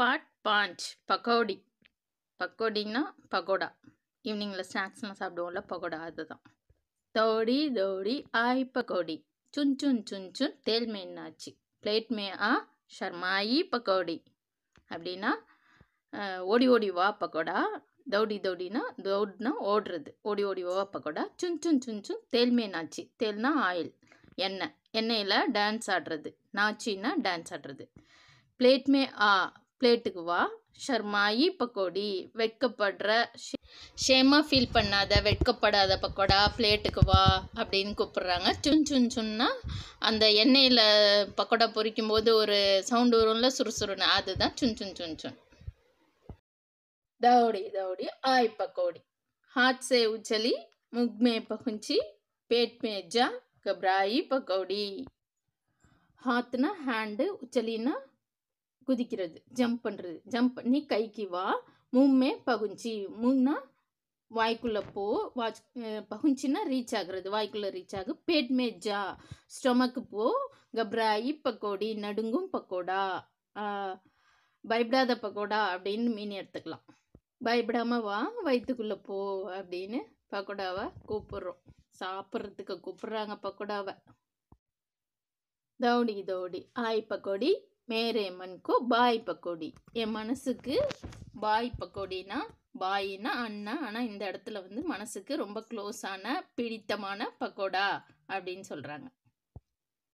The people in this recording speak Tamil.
பார்ட் பாஞ்ச் பக்கோடி பக்கோடின்னா பகோடா ஈவினிங்கில் ஸ்நாக்ஸ்லாம் சாப்பிடுவோம்ல பகோடா அதுதான் தோடி தோடி ஆய் பக்கோடி சுன் சுன் சுன் சுன் தேல் மேன்னாச்சு பிளேட் மே ஆ ஷர்மாயி பக்கோடி அப்படின்னா ஓடி ஓடி வா பக்கோடா தௌடி தௌடினா தௌட்னா ஓடுறது ஓடி ஓடி வா பக்கோடா சுன் சுன் சுன் சுன் தேல் மேனாச்சு தேல்னா ஆயில் எண்ணெய் எண்ணெயில் டான்ஸ் ஆடுறது நாச்சின்னா டான்ஸ் ஆடுறது பிளேட் மே ஆ பிளேட்டுக்கு வா ஷர்மாயி பக்கோடி வெட்கப்படுற ஷேமாக ஃபீல் பண்ணாத வெட்கப்படாத பக்கோடா பிளேட்டுக்கு வா அப்படின்னு கூப்பிட்றாங்க சுன் சுன் சுன்னா அந்த எண்ணெயில் பக்கோடா பொரிக்கும் போது ஒரு சவுண்டு வரும்ல சுறுசுறுன்னு அதுதான் சுன் சுன் சுன் சுன் தவுடி தவுடி ஆய் பக்கோடி ஹாட் சே உச்சலி முக்மே பகுஞ்சி பேட் மேஜா கப்ராயி பக்கோடி ஹாத்னா ஹேண்டு உச்சலின்னா குதிக்கிறது ஜம்ப் பண்ணுறது ஜம்ப் பண்ணி கைக்கு வா மூமே பகுஞ்சி மூன்னா வாய்க்குள்ளே போ வாச் பகுஞ்சின்னா ரீச் ஆகுறது வாய்க்குள்ளே ரீச் ஆகு பேட்மே ஜா ஸ்டொமக்கு போ கப்ராயி பக்கோடி நடுங்கும் பக்கோடா பயப்படாத பக்கோடா அப்படின்னு மீன் எடுத்துக்கலாம் பயப்படாமல் வா வயிற்றுக்குள்ளே போ அப்படின்னு பக்கோடாவை கூப்பிட்றோம் சாப்பிட்றதுக்கு கூப்பிட்றாங்க பக்கோடாவை தௌடி தௌடி ஆய் பக்கோடி மேரேமனுக்கோ பாய் பக்கோடி என் மனசுக்கு பாய் பக்கோடினா பாயினா அண்ணா ஆனால் இந்த இடத்துல வந்து மனசுக்கு ரொம்ப க்ளோஸான பிடித்தமான பக்கோடா அப்படின்னு சொல்கிறாங்க